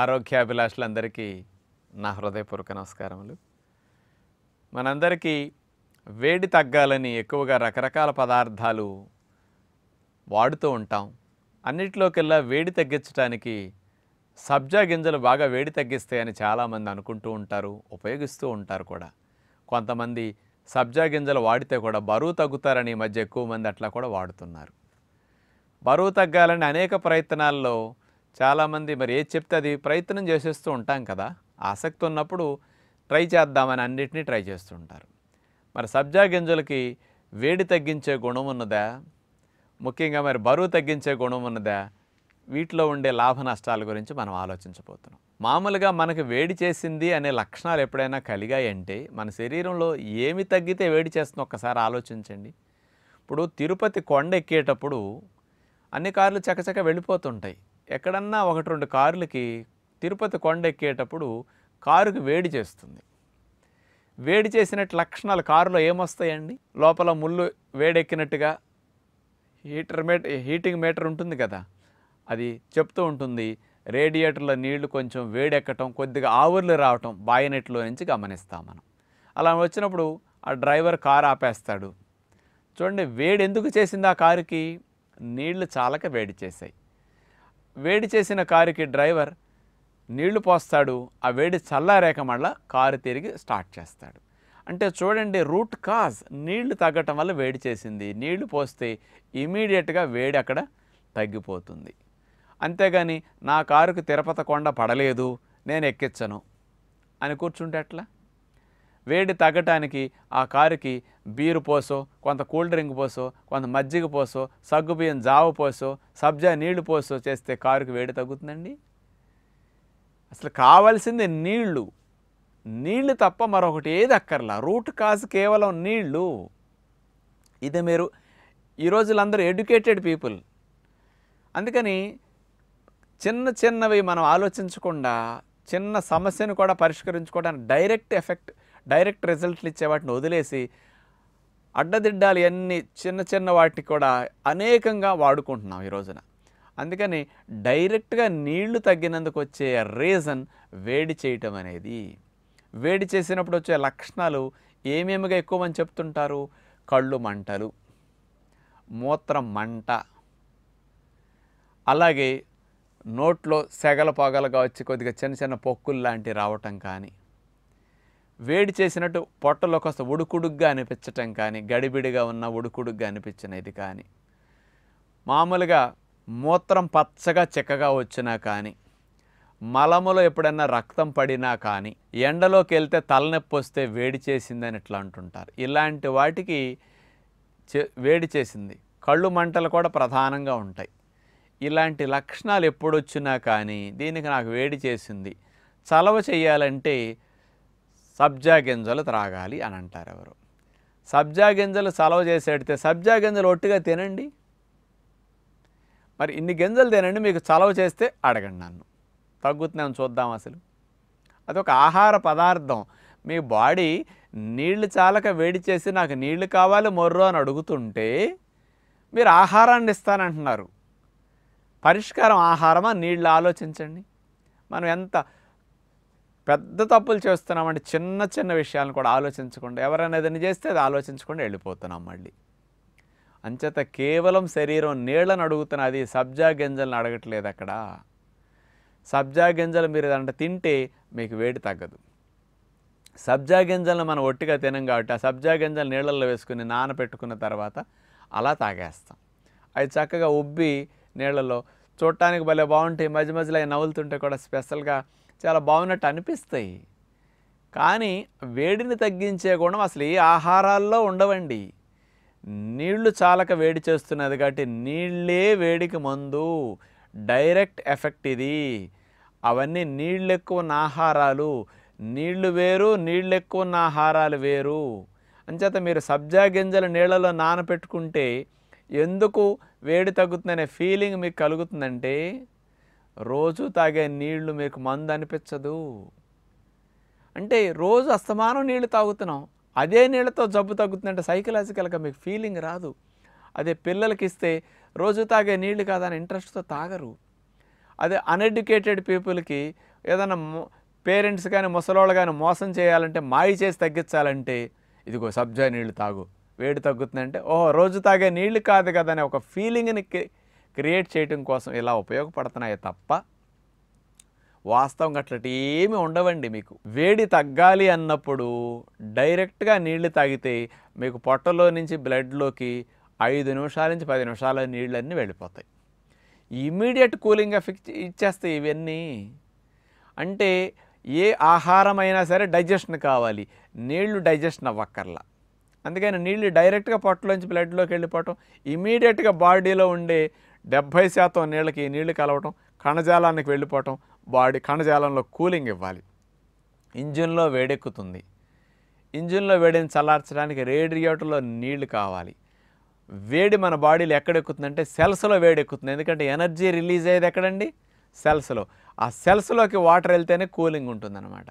ఆరోగ్యాభిలాషులందరికీ నా హృదయపూర్వక నమస్కారములు మనందరికీ వేడి తగ్గాలని ఎక్కువగా రకరకాల పదార్థాలు వాడుతూ ఉంటాం అన్నిటిలోకెల్లా వేడి తగ్గించడానికి సబ్జా గింజలు బాగా వేడి తగ్గిస్తాయని చాలామంది అనుకుంటూ ఉంటారు ఉపయోగిస్తూ ఉంటారు కూడా కొంతమంది సబ్జా గింజలు వాడితే కూడా బరువు తగ్గుతారని ఈ మధ్య ఎక్కువ మంది అట్లా కూడా వాడుతున్నారు బరువు తగ్గాలని అనేక ప్రయత్నాల్లో చాలామంది మరి ఏది చెప్తే అది ప్రయత్నం చేసేస్తూ ఉంటాం కదా ఆసక్తి ఉన్నప్పుడు ట్రై చేద్దామని అన్నిటినీ ట్రై చేస్తుంటారు మరి సబ్జా గింజలకి వేడి తగ్గించే గుణం ఉన్నదా ముఖ్యంగా మరి బరువు తగ్గించే గుణం ఉన్నదా వీటిలో ఉండే లాభ నష్టాల గురించి మనం ఆలోచించబోతున్నాం మామూలుగా మనకు వేడి చేసింది అనే లక్షణాలు ఎప్పుడైనా కలిగాయంటే మన శరీరంలో ఏమి తగ్గితే వేడి చేస్తుందో ఒక్కసారి ఆలోచించండి ఇప్పుడు తిరుపతి కొండ ఎక్కేటప్పుడు అన్ని కార్లు చకచక వెళ్ళిపోతుంటాయి ఎక్కడన్నా ఒకటి రెండు కార్లకి తిరుపతి కొండ ఎక్కేటప్పుడు కారుకి వేడి చేస్తుంది వేడి చేసినట్టు లక్షణాలు కారులో ఏమొస్తాయండి లోపల ముళ్ళు వేడెక్కినట్టుగా హీటర్ మీటర్ హీటింగ్ మీటర్ ఉంటుంది కదా అది చెప్తూ ఉంటుంది రేడియేటర్లో నీళ్లు కొంచెం వేడెక్కటం కొద్దిగా ఆవుర్లు రావటం బాయినెట్లో నుంచి గమనిస్తాం మనం అలా వచ్చినప్పుడు ఆ డ్రైవర్ కారు ఆపేస్తాడు చూడండి వేడి ఎందుకు చేసింది ఆ కారుకి నీళ్లు చాలక వేడి చేశాయి వేడి చేసిన కారుకి డ్రైవర్ నీళ్లు పోస్తాడు ఆ వేడి చల్లారేక మళ్ళా కారు తిరిగి స్టార్ట్ చేస్తాడు అంటే చూడండి రూట్ కాజ్ నీళ్లు తగ్గటం వల్ల వేడి చేసింది నీళ్లు పోస్తే ఇమీడియట్గా వేడి అక్కడ తగ్గిపోతుంది అంతేగాని నా కారుకు తిరుపతి కొండ పడలేదు నేను ఎక్కించను అని కూర్చుంటే ఎట్లా వేడి తగ్గటానికి ఆ కారుకి బీరు పోసో కొంత కూల్ డ్రింక్ పోసో కొంత మజ్జిగ పోసో సగ్గుబియ్యం జావ పోసో సబ్జా నీళ్లు పోసో చేస్తే కారుకి వేడి తగ్గుతుందండి అసలు కావాల్సింది నీళ్లు నీళ్లు తప్ప మరొకటి ఏది అక్కర్లా రూట్ కాజ్ కేవలం నీళ్లు ఇది మీరు ఈ రోజులందరూ ఎడ్యుకేటెడ్ పీపుల్ అందుకని చిన్న చిన్నవి మనం ఆలోచించకుండా చిన్న సమస్యను కూడా పరిష్కరించుకోవడానికి డైరెక్ట్ ఎఫెక్ట్ డైరెక్ట్ రిజల్ట్లు ఇచ్చే వాటిని వదిలేసి అడ్డదిడ్డాలు అన్ని చిన్న చిన్న వాటికి కూడా అనేకంగా వాడుకుంటున్నాం ఈ రోజున అందుకని డైరెక్ట్గా నీళ్లు తగ్గినందుకు వచ్చే రీజన్ వేడి చేయటం అనేది వేడి చేసినప్పుడు వచ్చే లక్షణాలు ఏమేమిగా ఎక్కువ మంది చెప్తుంటారు కళ్ళు మంటలు మూత్రం మంట అలాగే నోట్లో సెగల పొగలుగా వచ్చి కొద్దిగా చిన్న చిన్న పొక్కులు లాంటివి రావటం కానీ వేడి చేసినట్టు పొట్టలో కాస్త ఉడుకుడుగ్గా అనిపించటం కానీ గడిబిడిగా ఉన్న ఉడుకుడుగ్గా అనిపించినది కానీ మామూలుగా మూత్రం పచ్చగా చెక్కగా వచ్చినా కానీ మలములో ఎప్పుడైనా రక్తం పడినా కానీ ఎండలోకి వెళ్తే తలనొప్పి వస్తే వేడి చేసిందని ఇట్లా అంటుంటారు ఇలాంటి వాటికి వేడి చేసింది కళ్ళు మంటలు కూడా ప్రధానంగా ఉంటాయి ఇలాంటి లక్షణాలు ఎప్పుడొచ్చినా కానీ దీనికి నాకు వేడి చేసింది చలవ చేయాలంటే సబ్జా గింజలు త్రాగాలి అని అంటారు ఎవరు సబ్జా గింజలు సలవ చేసేడితే సబ్జా గింజలు ఒట్టిగా తినండి మరి ఇన్ని గింజలు తినండి మీకు చలవ చేస్తే అడగండి నన్ను తగ్గుతున్నాను చూద్దాం అసలు అదొక ఆహార పదార్థం మీ బాడీ నీళ్లు చాలక వేడి చేసి నాకు నీళ్లు కావాలి మొర్రు అని అడుగుతుంటే మీరు ఆహారాన్ని ఇస్తానంటున్నారు పరిష్కారం ఆహారమా నీళ్ళు ఆలోచించండి మనం ఎంత పెద్ద తప్పులు చేస్తున్నామంటే చిన్న చిన్న విషయాలను కూడా ఆలోచించకుండా ఎవరైనా ఏదైనా చేస్తే అది ఆలోచించకుండా వెళ్ళిపోతున్నాం మళ్ళీ అంచేత కేవలం శరీరం నీళ్ళను అడుగుతున్నది సబ్జా గింజలను అడగట్లేదు అక్కడ సబ్జా గింజలు మీరు అంటే తింటే మీకు వేడి తగ్గదు సబ్జా గింజలను మనం ఒట్టిగా తినం కాబట్టి ఆ సబ్జా గింజలు నీళ్ళల్లో వేసుకుని నానపెట్టుకున్న తర్వాత అలా తాగేస్తాం అవి చక్కగా ఉబ్బి నీళ్ళలో చూడటానికి భలే బాగుంటాయి మధ్య మధ్యలో అవి నవ్వులుతుంటే కూడా స్పెషల్గా చాలా బాగున్నట్టు అనిపిస్తాయి కానీ వేడిని తగ్గించే గుణం అసలు ఏ ఆహారాల్లో ఉండవండి నీళ్లు చాలక వేడి చేస్తున్నది కాబట్టి నీళ్ళే వేడికి మందు డైరెక్ట్ ఎఫెక్ట్ ఇది అవన్నీ నీళ్ళు ఎక్కువ ఉన్న ఆహారాలు నీళ్లు వేరు నీళ్ళు ఎక్కువ ఉన్న ఆహారాలు వేరు అంచేత మీరు సబ్జా గింజలు నీళ్ళలో నానపెట్టుకుంటే ఎందుకు వేడి తగ్గుతుందనే ఫీలింగ్ మీకు కలుగుతుందంటే రోజు తాగే నీళ్లు మీకు మందు అనిపించదు అంటే రోజు అస్తమానం నీళ్లు తాగుతున్నాం అదే నీళ్ళతో జబ్బు తగ్గుతుందంటే సైకలాజికల్గా మీకు ఫీలింగ్ రాదు అదే పిల్లలకి ఇస్తే రోజు తాగే నీళ్లు కాదని ఇంట్రెస్ట్తో తాగరు అదే అన్ఎడ్యుకేటెడ్ పీపుల్కి ఏదైనా పేరెంట్స్ కానీ ముసలోళ్ళు కానీ మోసం చేయాలంటే మాయి చేసి తగ్గించాలంటే ఇదిగో సబ్జా నీళ్లు తాగు వేడి తగ్గుతుందంటే ఓహో రోజు తాగే నీళ్లు కాదు కదనే ఒక ఫీలింగ్ని క్రియేట్ చేయటం కోసం ఇలా ఉపయోగపడుతున్నాయి తప్ప వాస్తవంగా అట్లటి ఏమి ఉండవండి మీకు వేడి తగ్గాలి అన్నప్పుడు డైరెక్ట్గా నీళ్లు తాగితే మీకు పొట్టలో నుంచి బ్లడ్లోకి ఐదు నిమిషాల నుంచి పది నిమిషాల నీళ్ళు అన్నీ వెళ్ళిపోతాయి ఇమీడియట్ కూలింగ్ ఎఫెక్ట్ ఇచ్చేస్తాయి ఇవన్నీ అంటే ఏ ఆహారం అయినా సరే డైజెషన్ కావాలి నీళ్లు డైజెషన్ అవ్వక్కర్లా అందుకని నీళ్లు డైరెక్ట్గా పొట్టలోంచి బ్లడ్లోకి వెళ్ళిపోవటం ఇమీడియట్గా బాడీలో ఉండే డెబ్భై శాతం నీళ్ళకి నీళ్లు కలవటం కణజాలానికి వెళ్ళిపోవటం బాడీ కణజాలంలో కూలింగ్ ఇవ్వాలి ఇంజిన్లో వేడెక్కుతుంది ఇంజిన్లో వేడిని చల్లార్చడానికి రేడియేటర్లో నీళ్లు కావాలి వేడి మన బాడీలో ఎక్కడెక్కుతుందంటే సెల్స్లో వేడెక్కుతుంది ఎందుకంటే ఎనర్జీ రిలీజ్ అయ్యేది ఎక్కడండి సెల్స్లో ఆ సెల్స్లోకి వాటర్ వెళ్తేనే కూలింగ్ ఉంటుందన్నమాట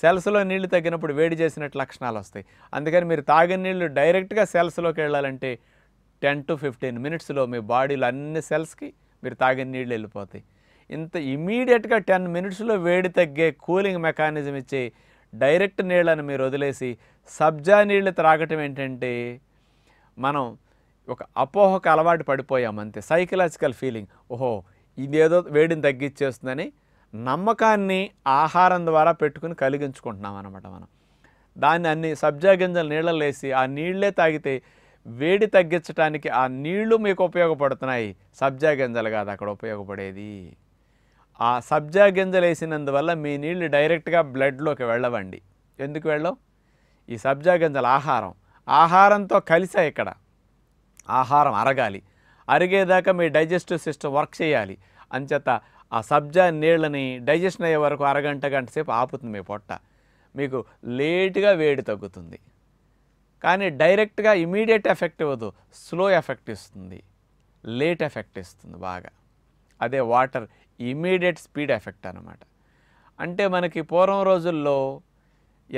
సెల్స్లో నీళ్లు తగ్గినప్పుడు వేడి చేసినట్టు లక్షణాలు వస్తాయి అందుకని మీరు తాగిన నీళ్లు డైరెక్ట్గా సెల్స్లోకి వెళ్ళాలంటే టెన్ టు ఫిఫ్టీన్ మినిట్స్లో మీ బాడీలో అన్ని సెల్స్కి మీరు తాగిన నీళ్ళు వెళ్ళిపోతాయి ఇంత ఇమీడియట్గా టెన్ మినిట్స్లో వేడి తగ్గే కూలింగ్ మెకానిజం ఇచ్చి డైరెక్ట్ నీళ్ళని మీరు వదిలేసి సబ్జా నీళ్ళు త్రాగటం ఏంటంటే మనం ఒక అపోహకు అలవాటు పడిపోయాం అంతే సైకలాజికల్ ఫీలింగ్ ఓహో ఇదేదో వేడిని తగ్గించేస్తుందని నమ్మకాన్ని ఆహారం ద్వారా పెట్టుకుని కలిగించుకుంటున్నాం అనమాట మనం దాన్ని అన్ని సబ్జా గింజలు నీళ్ళలేసి ఆ నీళ్ళే తాగితే వేడి తగ్గించడానికి ఆ నీళ్లు మీకు ఉపయోగపడుతున్నాయి సబ్జా గింజలు కాదు అక్కడ ఉపయోగపడేది ఆ సబ్జా గింజలు వేసినందువల్ల మీ నీళ్లు డైరెక్ట్గా బ్లడ్లోకి వెళ్ళవండి ఎందుకు వెళ్ళవు ఈ సబ్జా గింజలు ఆహారం ఆహారంతో కలిసా ఇక్కడ ఆహారం అరగాలి అరిగేదాకా మీ డైజెస్టివ్ సిస్టమ్ వర్క్ చేయాలి అంచేత ఆ సబ్జా నీళ్ళని డైజెషన్ అయ్యే వరకు అరగంట గంట సేపు ఆపుతుంది మీ పొట్ట మీకు లేటుగా వేడి తగ్గుతుంది కానీ డైరెక్ట్గా ఇమీడియట్ ఎఫెక్ట్ ఇవ్వదు స్లో ఎఫెక్ట్ ఇస్తుంది లేట్ ఎఫెక్ట్ ఇస్తుంది బాగా అదే వాటర్ ఇమీడియట్ స్పీడ్ ఎఫెక్ట్ అనమాట అంటే మనకి పూర్వం రోజుల్లో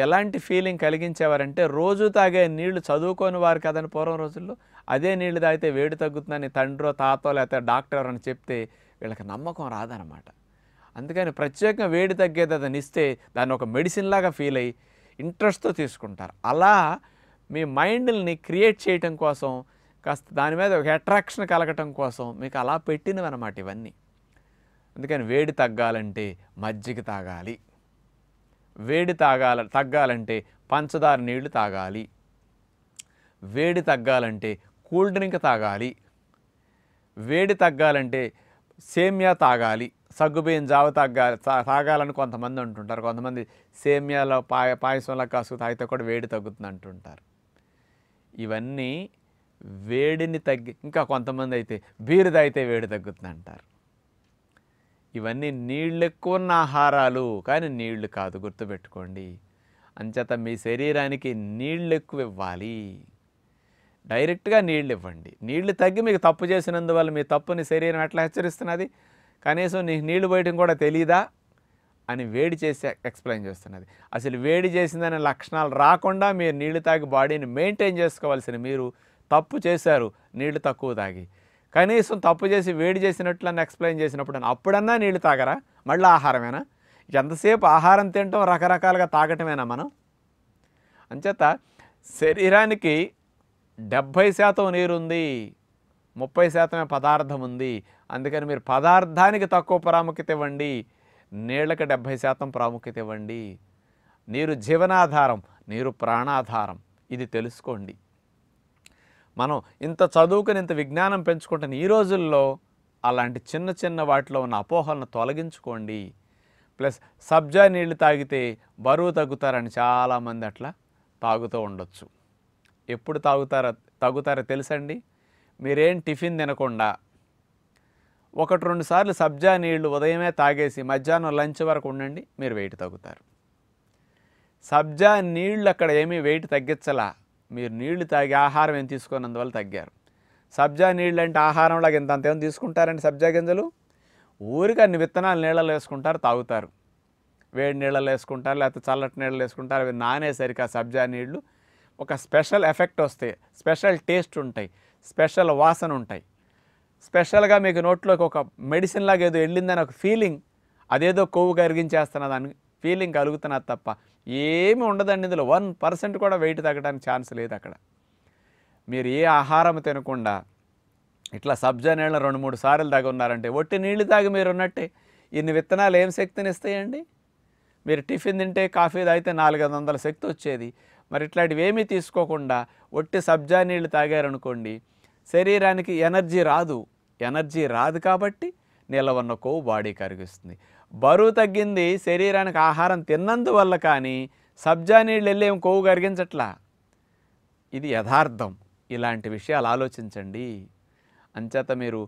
ఎలాంటి ఫీలింగ్ కలిగించేవారంటే రోజు తాగే నీళ్లు చదువుకోని వారు కదని పూర్వం రోజుల్లో అదే నీళ్లు తాగితే వేడి తగ్గుతుందని తండ్రో తాతో లేకపోతే డాక్టర్ ఎవరని చెప్తే వీళ్ళకి నమ్మకం రాదనమాట అందుకని ప్రత్యేకంగా వేడి తగ్గేది అతను ఇస్తే దాన్ని ఒక మెడిసిన్ లాగా ఫీల్ అయ్యి ఇంట్రెస్ట్తో తీసుకుంటారు అలా మీ మైండ్ని క్రియేట్ చేయటం కోసం కాస్త దాని మీద ఒక అట్రాక్షన్ కలగటం కోసం మీకు అలా పెట్టినవి అనమాట ఇవన్నీ అందుకని వేడి తగ్గాలంటే మజ్జిగ తాగాలి వేడి తాగాల తగ్గాలంటే పంచదార నీళ్లు తాగాలి వేడి తగ్గాలంటే కూల్ డ్రింక్ తాగాలి వేడి తగ్గాలంటే సేమ్యా తాగాలి సగ్గుబియ్యం జావ తగ్గాలి తాగాలని కొంతమంది అంటుంటారు కొంతమంది సేమ్యాలో పాయ పాయసంలో కాసుకు తాగితే కూడా వేడి తగ్గుతుంది అంటుంటారు ఇవన్నీ వేడిని తగ్గి ఇంకా కొంతమంది అయితే బీరు తాగితే వేడి తగ్గుతుంది అంటారు ఇవన్నీ నీళ్ళు ఎక్కువ ఉన్న ఆహారాలు కానీ నీళ్లు కాదు గుర్తుపెట్టుకోండి అంచేత మీ శరీరానికి నీళ్ళు ఎక్కువ ఇవ్వాలి డైరెక్ట్గా నీళ్ళు ఇవ్వండి నీళ్లు తగ్గి మీకు తప్పు చేసినందువల్ల మీ తప్పుని శరీరం ఎట్లా హెచ్చరిస్తున్నది కనీసం నీ నీళ్లు పోయటం కూడా తెలీదా అని వేడి చేసి ఎక్స్ప్లెయిన్ చేస్తున్నది అసలు వేడి చేసిందనే లక్షణాలు రాకుండా మీరు నీళ్లు తాగి బాడీని మెయింటైన్ చేసుకోవాల్సిన మీరు తప్పు చేశారు నీళ్లు తక్కువ తాగి కనీసం తప్పు చేసి వేడి చేసినట్లు అని ఎక్స్ప్లెయిన్ చేసినప్పుడు అప్పుడన్నా నీళ్లు తాగరా మళ్ళీ ఆహారమేనా ఎంతసేపు ఆహారం తినటం రకరకాలుగా తాగటమేనా మనం అంచేత శరీరానికి డెబ్భై శాతం నీరుంది ముప్పై శాతమే పదార్థం ఉంది అందుకని మీరు పదార్థానికి తక్కువ ప్రాముఖ్యత ఇవ్వండి నీళ్ళకి డెబ్భై శాతం ప్రాముఖ్యత ఇవ్వండి నీరు జీవనాధారం నీరు ప్రాణాధారం ఇది తెలుసుకోండి మనం ఇంత చదువుకుని ఇంత విజ్ఞానం పెంచుకుంటున్న ఈ రోజుల్లో అలాంటి చిన్న చిన్న వాటిలో ఉన్న అపోహలను తొలగించుకోండి ప్లస్ సబ్జా నీళ్ళు తాగితే బరువు తగ్గుతారని చాలామంది అట్లా తాగుతూ ఉండొచ్చు ఎప్పుడు తాగుతారో తగ్గుతారో తెలుసండి మీరేం టిఫిన్ తినకుండా ఒకటి రెండు సార్లు సబ్జా నీళ్లు ఉదయమే తాగేసి మధ్యాహ్నం లంచ్ వరకు ఉండండి మీరు వెయిట్ తగ్గుతారు సబ్జా నీళ్లు అక్కడ ఏమీ వెయిట్ తగ్గించలా మీరు నీళ్లు తాగి ఆహారం ఏం తీసుకున్నందువల్ల తగ్గారు సబ్జా నీళ్ళు అంటే ఆహారంలాగా ఇంత అంతేమో తీసుకుంటారండి సబ్జా గింజలు ఊరికి అన్ని విత్తనాలు నీళ్ళలో వేసుకుంటారు తాగుతారు వేడి నీళ్ళలో వేసుకుంటారు లేకపోతే చల్లటి నీళ్ళు వేసుకుంటారు అవి నానేసరికి ఆ సబ్జా నీళ్లు ఒక స్పెషల్ ఎఫెక్ట్ వస్తాయి స్పెషల్ టేస్ట్ ఉంటాయి స్పెషల్ వాసన ఉంటాయి స్పెషల్గా మీకు నోట్లోకి ఒక మెడిసిన్ లాగా ఏదో వెళ్ళిందని ఒక ఫీలింగ్ అదేదో కొవ్వు దాని ఫీలింగ్ కలుగుతున్నది తప్ప ఏమి ఉండదండి ఇందులో వన్ పర్సెంట్ కూడా వెయిట్ తగ్గడానికి ఛాన్స్ లేదు అక్కడ మీరు ఏ ఆహారం తినకుండా ఇట్లా సబ్జా నీళ్ళు రెండు మూడు సార్లు తాగి ఉన్నారంటే ఒట్టి నీళ్ళు తాగి మీరు ఉన్నట్టే ఇన్ని విత్తనాలు ఏం శక్తిని ఇస్తాయండి మీరు టిఫిన్ తింటే కాఫీ తాగితే నాలుగైదు వందల శక్తి వచ్చేది మరి ఇట్లాంటివి ఏమీ తీసుకోకుండా ఒట్టి సబ్జా నీళ్ళు తాగారనుకోండి శరీరానికి ఎనర్జీ రాదు ఎనర్జీ రాదు కాబట్టి నిలవన్న కొవ్వు బాడీ కరిగిస్తుంది బరువు తగ్గింది శరీరానికి ఆహారం తిన్నందువల్ల కానీ సబ్జా నీళ్ళు వెళ్ళేం కొవ్వు కరిగించట్లా ఇది యథార్థం ఇలాంటి విషయాలు ఆలోచించండి అంచేత మీరు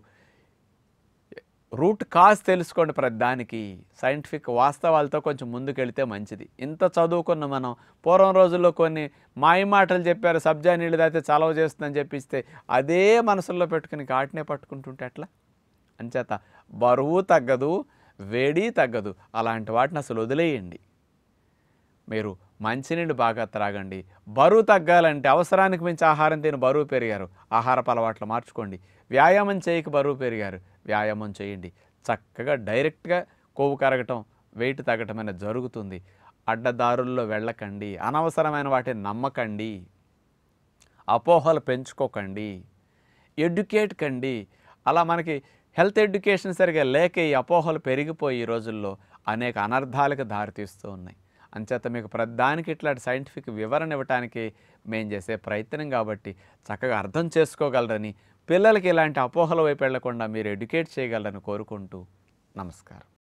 రూట్ కాజ్ తెలుసుకోండి ప్రతిదానికి సైంటిఫిక్ వాస్తవాలతో కొంచెం ముందుకెళ్తే మంచిది ఇంత చదువుకున్న మనం పూర్వం రోజుల్లో కొన్ని మాయమాటలు చెప్పారు సబ్జా నీళ్ళు అయితే చలవ చేస్తుందని చెప్పిస్తే అదే మనసుల్లో పెట్టుకుని కాటినే పట్టుకుంటుంటే అట్లా అంచేత బరువు తగ్గదు వేడి తగ్గదు అలాంటి వాటిని అసలు వదిలేయండి మీరు మంచినీళ్ళు బాగా త్రాగండి బరువు తగ్గాలంటే అవసరానికి మించి ఆహారం తిని బరువు పెరిగారు ఆహారపు అలవాట్లు మార్చుకోండి వ్యాయామం చేయక బరువు పెరిగారు వ్యాయామం చేయండి చక్కగా డైరెక్ట్గా కొవ్వు కరగటం వెయిట్ తగ్గటం అనేది జరుగుతుంది అడ్డదారుల్లో వెళ్ళకండి అనవసరమైన వాటిని నమ్మకండి అపోహలు పెంచుకోకండి ఎడ్యుకేట్ కండి అలా మనకి హెల్త్ ఎడ్యుకేషన్ సరిగా లేక ఈ అపోహలు పెరిగిపోయి ఈ రోజుల్లో అనేక అనర్థాలకు దారితీస్తూ ఉన్నాయి అంచేత మీకు ప్రదానికి ఇట్లాంటి సైంటిఫిక్ వివరణ ఇవ్వటానికి మేము చేసే ప్రయత్నం కాబట్టి చక్కగా అర్థం చేసుకోగలరని పిల్లలకి ఇలాంటి అపోహల వైపు వెళ్లకుండా మీరు ఎడ్యుకేట్ చేయగలరని కోరుకుంటూ నమస్కారం